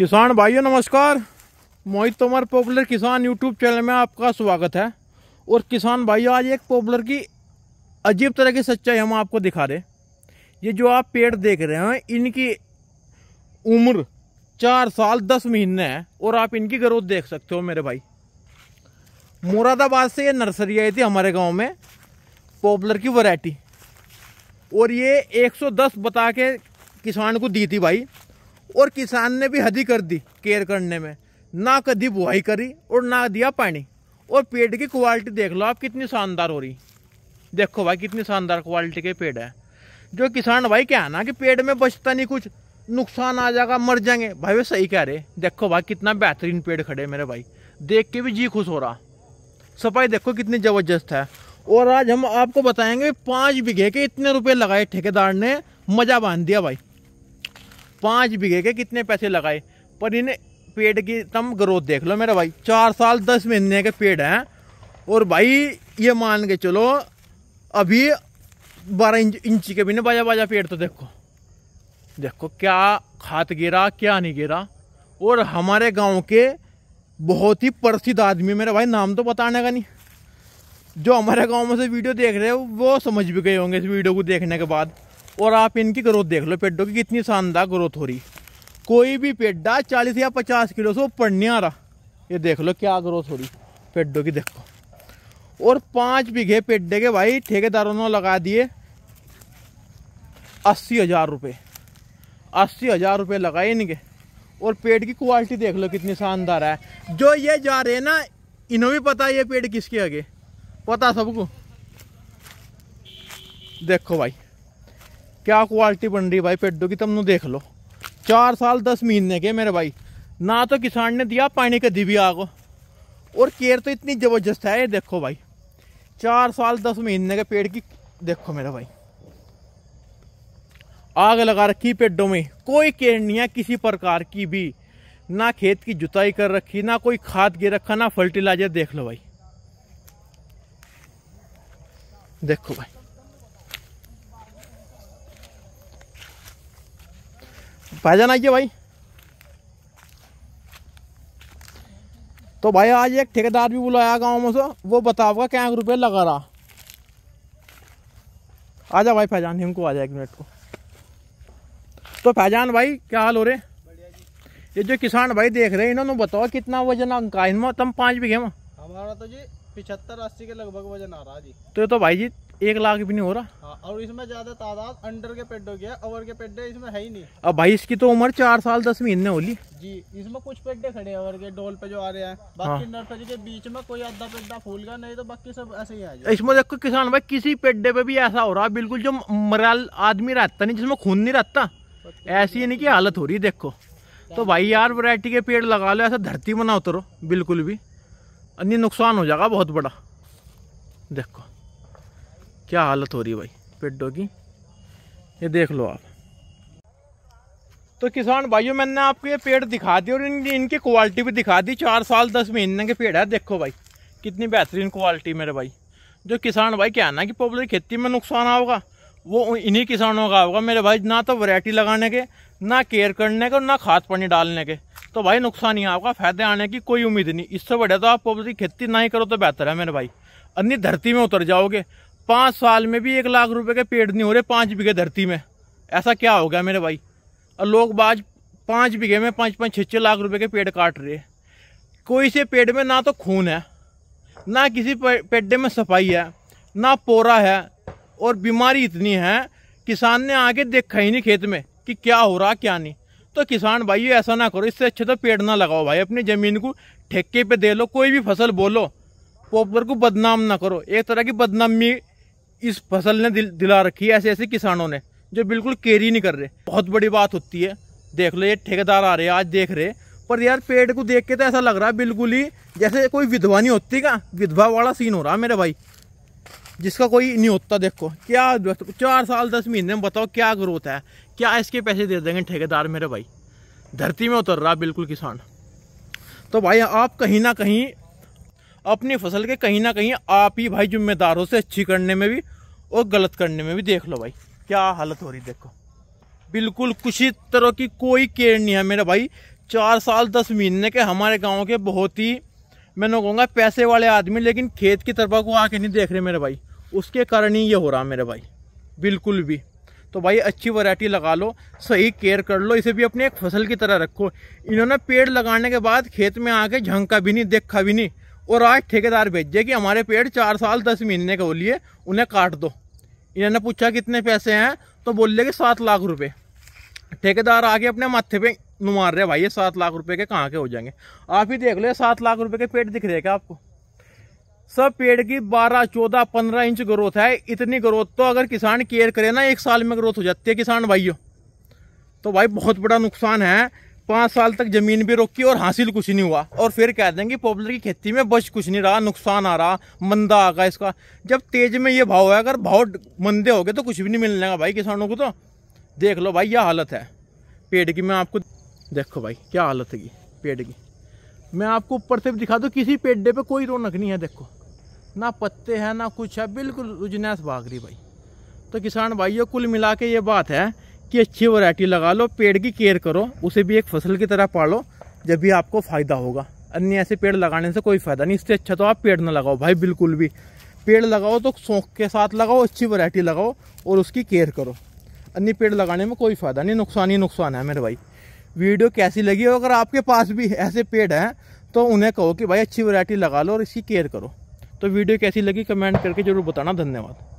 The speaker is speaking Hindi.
किसान भाइयों नमस्कार Mohit Tomar popular Kisan YouTube channel में आपका स्वागत है और किसान भाइयों आज एक पॉपुलर की अजीब तरह की सच्चाई हम आपको दिखा रहे ये जो आप पेड़ देख रहे हैं इनकी उम्र चार साल दस महीने है और आप इनकी ग्रोथ देख सकते हो मेरे भाई मुरादाबाद से ये नर्सरी आई थी हमारे गाँव में पॉपुलर की वरायटी और ये एक बता के किसान को दी थी भाई और किसान ने भी हदी कर दी केयर करने में ना कभी बुआई करी और ना दिया पानी और पेड़ की क्वालिटी देख लो आप कितनी शानदार हो रही देखो भाई कितनी शानदार क्वालिटी के पेड़ है जो किसान भाई क्या है ना कि पेड़ में बचता नहीं कुछ नुकसान आ जाएगा मर जाएंगे भाई वे सही कह रहे देखो भाई कितना बेहतरीन पेड़ खड़े मेरे भाई देख के भी जी खुश हो रहा सफाई देखो कितनी ज़बरदस्त है और आज हम आपको बताएंगे पाँच बीघे के इतने रुपए लगाए ठेकेदार ने मज़ा बांध दिया भाई पाँच बीघे के कितने पैसे लगाए पर इन्हें पेड़ की तम ग्रोथ देख लो मेरा भाई चार साल दस महीने के पेड़ हैं और भाई ये मान के चलो अभी बारह इंच इंची के भी ना बाजा बाजा पेड़ तो देखो देखो क्या खाद गिरा क्या नहीं गिरा और हमारे गांव के बहुत ही प्रसिद्ध आदमी मेरा भाई नाम तो बताने का नहीं जो हमारे गांव में से वीडियो देख रहे हो वो समझ भी गए होंगे इस वीडियो को देखने के बाद और आप इनकी ग्रोथ देख लो पेडों की कितनी शानदार ग्रोथ हो रही कोई भी पेडा चालीस या पचास किलो से ऊपर नहीं आ रहा ये देख लो क्या ग्रोथ हो रही पेडों की देखो और पाँच बीघे पेडे के भाई ठेकेदारों ने लगा दिए अस्सी हज़ार रुपये अस्सी हज़ार रुपये लगाए इनके और पेड़ की क्वालिटी देख लो कितनी शानदार है जो ये जा रहे हैं ना इन्हों भी पता है ये पेड़ किसके आगे पता सबको देखो भाई क्या क्वालिटी बन रही भाई पेडो की तुमने देख लो चार साल दस महीने के मेरे भाई ना तो किसान ने दिया पानी कदी भी आगो और केयर तो इतनी ज़बरदस्त है ये देखो भाई चार साल दस महीने के पेड़ की देखो मेरा भाई आग लगा रखी पेड़ों में कोई केयर नहीं है किसी प्रकार की भी ना खेत की जुताई कर रखी ना कोई खाद गिर रखा ना फर्टिलाइजर देख लो भाई देखो भाई भाईजान आइए भाई तो भाई आज एक ठेकेदार भी बुलाया गाँव में से वो बताओगा क्या रुपये लगा रहा आ जा भाई फैजान हिमको आ जाए एक मिनट को तो फैजान भाई क्या हाल हो रहे ये जो किसान भाई देख रहे हैं इन्होंने बताओ कितना वजन का इनमें तुम पाँच बीघे में हमारा तो जी पिछहत्तर अस्सी के लगभग वजन आ रहा जी तो ये तो भाई जी एक लाख भी नहीं हो रहा और इसमें ज्यादा तादाद अंडर के पेडों की है ओवर के पेडे इसमें है ही नहीं अब भाई इसकी तो उम्र चार साल दस महीने होली जी इसमें कुछ पेडे खड़े हैं ओवर के डोल पे जो आ रहे हैं बाकी हाँ। नर्सरी के बीच में कोई आधा पेडा फूल गया नहीं तो बाकी सब ऐसे ही है इसमें देखो किसान भाई किसी पेडे पे भी ऐसा हो रहा है बिल्कुल जो मराल आदमी रहता नहीं जिसमें खून नहीं रहता ऐसी नहीं की हालत हो रही है देखो तो भाई यार वरायटी के पेड़ लगा लो ऐसा धरती में ना उतरो बिल्कुल भी अन्य नुकसान हो जाएगा बहुत बड़ा देखो क्या हालत हो रही है भाई पेट डॉगी ये देख लो आप तो किसान भाइयों मैंने आपको ये पेड़ दिखा दिए और इनकी इनकी क्वालिटी भी दिखा दी चार साल दस महीने के पेड़ है देखो भाई कितनी बेहतरीन क्वालिटी मेरे भाई जो किसान भाई क्या ना कि पॉपुलर खेती में नुकसान होगा वो इन्हीं किसानों का होगा मेरे भाई ना तो वैरायटी लगाने के ना केयर करने के और ना खाद पानी डालने के तो भाई नुकसान ही आपका फायदे आने की कोई उम्मीद नहीं इससे बढ़िया तो आप पॉपुलर खेती ना ही करो तो बेहतर है मेरे भाई अन्य धरती में उतर जाओगे पाँच साल में भी एक लाख रुपए के पेड़ नहीं हो रहे पाँच बीघे धरती में ऐसा क्या हो गया मेरे भाई और लोग बाज पाँच बीघे में पाँच पाँच छः छः लाख रुपए के पेड़ काट रहे हैं कोई से पेड़ में ना तो खून है ना किसी पेडे में सफाई है ना पोरा है और बीमारी इतनी है किसान ने आगे देखा ही नहीं खेत में कि क्या हो रहा क्या नहीं तो किसान भाई ऐसा ना करो इससे अच्छे तो पेड़ ना लगाओ भाई अपनी ज़मीन को ठेके पे दे लो कोई भी फसल बोलो पोपर को बदनाम ना करो एक तरह की बदनामी इस फसल ने दिल, दिला रखी है ऐसे ऐसे किसानों ने जो बिल्कुल केरी नहीं कर रहे बहुत बड़ी बात होती है देख लो ये ठेकेदार आ रहे आज देख रहे पर यार पेड़ को देख के तो ऐसा लग रहा है बिल्कुल ही जैसे कोई विधवा नहीं होती का विधवा वाला सीन हो रहा मेरे भाई जिसका कोई नहीं होता देखो क्या चार साल दस महीने में बताओ क्या ग्रोथ है क्या इसके पैसे दे देंगे ठेकेदार मेरे भाई धरती में उतर रहा बिल्कुल किसान तो भाई आप कहीं ना कहीं अपनी फसल के कहीं ना कहीं आप ही भाई जिम्मेदार हो से अच्छी करने में भी और गलत करने में भी देख लो भाई क्या हालत हो रही देखो बिल्कुल कुछ तरह की कोई केयर नहीं है मेरा भाई चार साल दस महीने के हमारे गाँव के बहुत ही मैंने कहूँगा पैसे वाले आदमी लेकिन खेत की तरफा को आके नहीं देख रहे मेरे भाई उसके कारण ही ये हो रहा मेरे भाई बिल्कुल भी तो भाई अच्छी वैरायटी लगा लो सही केयर कर लो इसे भी अपने एक फसल की तरह रखो इन्होंने पेड़ लगाने के बाद खेत में आके झंका भी नहीं देखा भी नहीं और आज ठेकेदार भेजे कि हमारे पेड़ चार साल दस महीने के बोलिए उन्हें काट दो इन्होंने पूछा कितने पैसे हैं तो बोलिए कि सात लाख रुपए ठेकेदार आके अपने माथे पे नुमार रहे भाई ये सात लाख रुपए के कहाँ के हो जाएंगे आप ही देख लो सात लाख रुपए के पेड़ दिख रहे क्या आपको सब पेड़ की बारह चौदह पंद्रह इंच ग्रोथ है इतनी ग्रोथ तो अगर किसान केयर करे ना एक साल में ग्रोथ हो जाती है किसान भाइयों तो भाई बहुत बड़ा नुकसान है पाँच साल तक जमीन भी रोकी और हासिल कुछ नहीं हुआ और फिर कह देंगे पॉपुलर की खेती में बच कुछ नहीं रहा नुकसान आ रहा मंदा आ गया इसका जब तेज में ये भाव है अगर भाव मंदे हो गए तो कुछ भी नहीं मिलने का भाई किसानों को तो देख लो भाई यह हालत है पेड़ की मैं आपको देखो भाई क्या हालत है पेड़ की मैं आपको ऊपर से भी दिखा दूँ किसी पेड़े पे कोई रौनक नहीं है देखो ना पत्ते हैं ना कुछ है बिल्कुल उजनैस भाग रही भाई तो किसान भाइयों कुल मिला के ये बात है की अच्छी वैरायटी लगा लो पेड़ की केयर करो उसे भी एक फसल की तरह पालो जब भी आपको फ़ायदा होगा अन्य ऐसे पेड़ लगाने से कोई फ़ायदा नहीं इससे अच्छा तो आप पेड़ ना लगाओ भाई बिल्कुल भी पेड़ लगाओ तो शौक के साथ लगाओ अच्छी वैरायटी लगाओ और उसकी केयर करो अन्य पेड़ लगाने में कोई फ़ायदा नहीं नुकसान ही नुकसान है मेरे भाई वीडियो कैसी लगी हो अगर आपके पास भी ऐसे पेड़ हैं तो उन्हें कहो कि भाई अच्छी वैरायटी लगा लो और इसकी केयर करो तो वीडियो कैसी लगी कमेंट करके ज़रूर बताना धन्यवाद